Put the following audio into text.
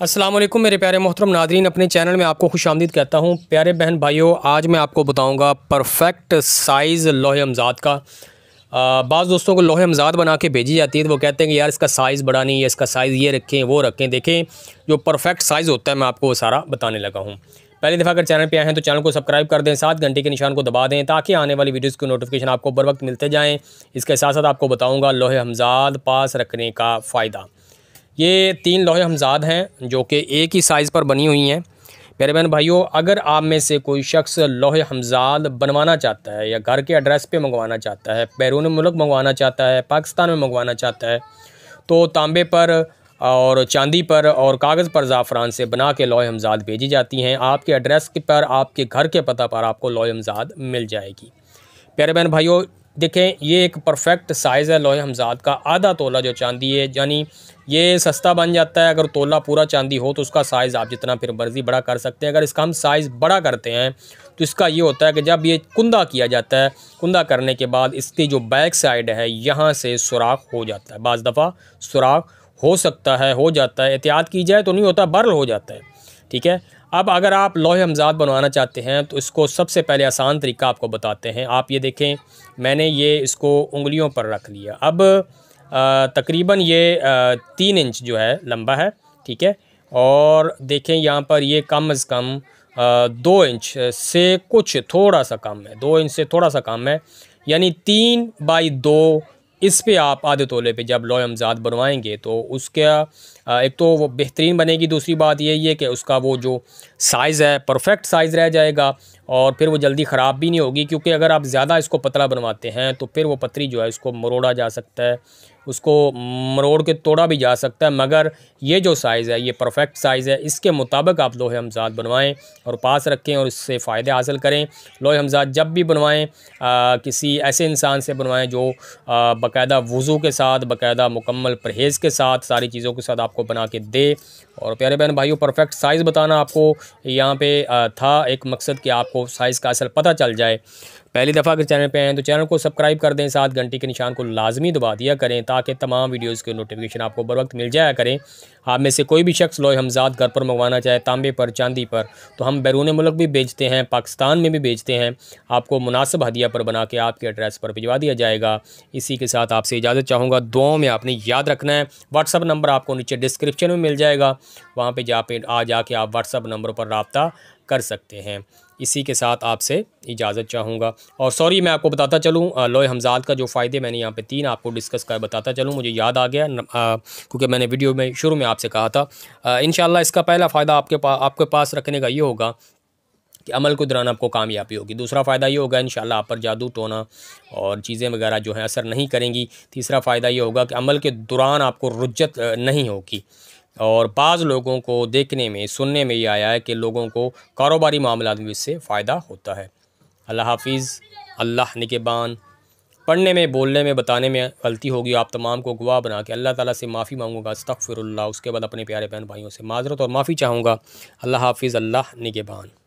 असलम मेरे प्यारे मोहतरम नादरीन अपने चैनल में आपको खुश आमदीद कहता हूँ प्यारे बहन भाइयों आज मैं आपको बताऊँगा परफेक्ट साइज़ लोहे अमजाद का बाज़ दोस्तों को लोहे हमजाद बना के भेजी जाती है तो वो कहते हैं कि यार इसका साइज़ बड़ा नहीं है इसका साइज़ ये रखें वो रखें देखें जो परफेक्ट साइज़ होता है मैं आपको वो सारा बताने लगा हूँ पहली दफ़ा अगर चैनल पे आए हैं तो चैनल को सब्सक्राइब कर दें सात घंटे के निशान को दबा दें ताकि आने वाली वीडियोस की नोटिफिकेशन आपको बर वक्त मिलते जाएं इसके साथ साथ आपको बताऊंगा लोहे हमजाद पास रखने का फ़ायदा ये तीन लोहे हमजाद हैं जो कि एक ही साइज़ पर बनी हुई हैं प्यारे बहन भाइयों अगर आप में से कोई शख्स लोहे हमजाद बनवाना चाहता है या घर के एड्रेस पे मंगवाना चाहता है बैरून मुल्क मंगवाना चाहता है पाकिस्तान में मंगवाना चाहता है तो तांबे पर और चांदी पर और कागज़ पर ज़ाफ़रान से बना के लोहे हमजाद भेजी जाती हैं आपके एड्रेस पर आपके घर के पता पर आपको लोहे हमजाद मिल जाएगी प्यारे बहन भाइयों देखें ये एक परफेक्ट साइज़ है लोहे हमजाद का आधा तोला जो चांदी है यानी ये सस्ता बन जाता है अगर तोला पूरा चांदी हो तो उसका साइज़ आप जितना फिर मर्ज़ी बड़ा कर सकते हैं अगर इसका हम साइज़ बड़ा करते हैं तो इसका ये होता है कि जब ये कुंदा किया जाता है कुंदा करने के बाद इसकी जो बैक साइड है यहाँ से सुराख हो जाता है बज़ दफ़ा सुराख हो सकता है हो जाता है एहतियात की जाए तो नहीं होता बर्ल हो जाता है ठीक है अब अगर आप लोहे हमजाद बनवाना चाहते हैं तो इसको सबसे पहले आसान तरीका आपको बताते हैं आप ये देखें मैंने ये इसको उंगलियों पर रख लिया अब तकरीबन ये आ, तीन इंच जो है लंबा है ठीक है और देखें यहाँ पर ये कम अज़ कम आ, दो इंच से कुछ थोड़ा सा कम है दो इंच से थोड़ा सा कम है यानी तीन बाई दो इस पे आप आधे तोले पे जब लौ अमजाद बनवाएंगे तो उसका एक तो वो बेहतरीन बनेगी दूसरी बात यही है कि उसका वो जो साइज़ है परफेक्ट साइज़ रह जाएगा और फिर वो जल्दी ख़राब भी नहीं होगी क्योंकि अगर आप ज़्यादा इसको पतला बनवाते हैं तो फिर वो पतरी जो है इसको मरोड़ा जा सकता है उसको मरोड़ के तोड़ा भी जा सकता है मगर ये जो साइज़ है ये परफेक्ट साइज़ है इसके मुताबिक आप लोहे हमजाद बनवाएं और पास रखें और इससे फ़ायदे हासिल करें लोहे हमजाद जब भी बनवाएं किसी ऐसे इंसान से बनवाएं जो बाकायदा वज़ू के साथ बाकायदा मुकम्मल परहेज़ के साथ सारी चीज़ों के साथ आपको बना के दे और प्यारे बहन भाइयों परफेक्ट साइज़ बताना आपको यहाँ पर था एक मकसद कि आपको आपको साइज़ का असर पता चल जाए पहली दफ़ा अगर चैनल पर हैं तो चैनल को सब्सक्राइब कर दें साथ घंटी के निशान को लाजमी दबा दिया करें ताकि तमाम वीडियोज़ के नोटिफिकेशन आपको बर वक्त मिल जाया करें आप में से कोई भी शख्स लोहे हमजाद घर पर मंगवाना चाहे तांबे पर चांदी पर तो हम बैरून मुल्क भी बेचते हैं पाकिस्तान में भी बेचते हैं आपको मुनासिब हदिया पर बना के आपके एड्रेस पर भिजवा दिया जाएगा इसी के साथ आपसे इजाज़त चाहूँगा दुआओं में आपने याद रखना है व्हाट्सअप नंबर आपको नीचे डिस्क्रिप्शन में मिल जाएगा वहाँ पर जा पे आ जाके आप व्हाट्सअप नंबर पर रबता कर सकते हैं इसी के साथ आपसे इजाज़त चाहूँगा और सॉरी मैं आपको बताता चलूँ लोए हमजाद का जो फ़ायदे मैंने यहाँ पे तीन आपको डिस्कस कर बताता चलूँ मुझे याद आ गया क्योंकि मैंने वीडियो में शुरू में आपसे कहा था इन इसका पहला फ़ायदा आपके पास आपके पास रखने का ये होगा कि अमल को दौरान आपको कामयाबी होगी दूसरा फ़ायदा ये होगा इन आप पर जादू टोना और चीज़ें वगैरह जो हैं असर नहीं करेंगी तीसरा फ़ायदा ये होगा कि अमल के दौरान आपको रुजत नहीं होगी और बाज़ लोगों को देखने में सुनने में ये आया है कि लोगों को कारोबारी मामला में इससे फ़ायदा होता है अल्लाह हाफिज़ अल्लाह बान पढ़ने में बोलने में बताने में गलती होगी आप तमाम को गवाह बना के अल्लाह ताला से माफ़ी मांगूंगा अस्तफ़िरुल्ला उसके बाद अपने प्यारे बहन भाइयों से माजरत और माफ़ी चाहूँगा अल्लाह हाफिज़ अल्लाह बान